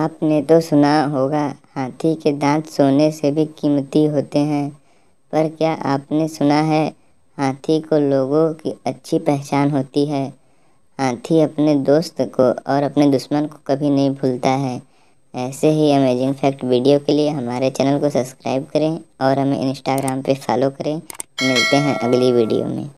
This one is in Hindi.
आपने तो सुना होगा हाथी के दांत सोने से भी कीमती होते हैं पर क्या आपने सुना है हाथी को लोगों की अच्छी पहचान होती है हाथी अपने दोस्त को और अपने दुश्मन को कभी नहीं भूलता है ऐसे ही अमेजिंग फैक्ट वीडियो के लिए हमारे चैनल को सब्सक्राइब करें और हमें इंस्टाग्राम पे फॉलो करें मिलते हैं अगली वीडियो में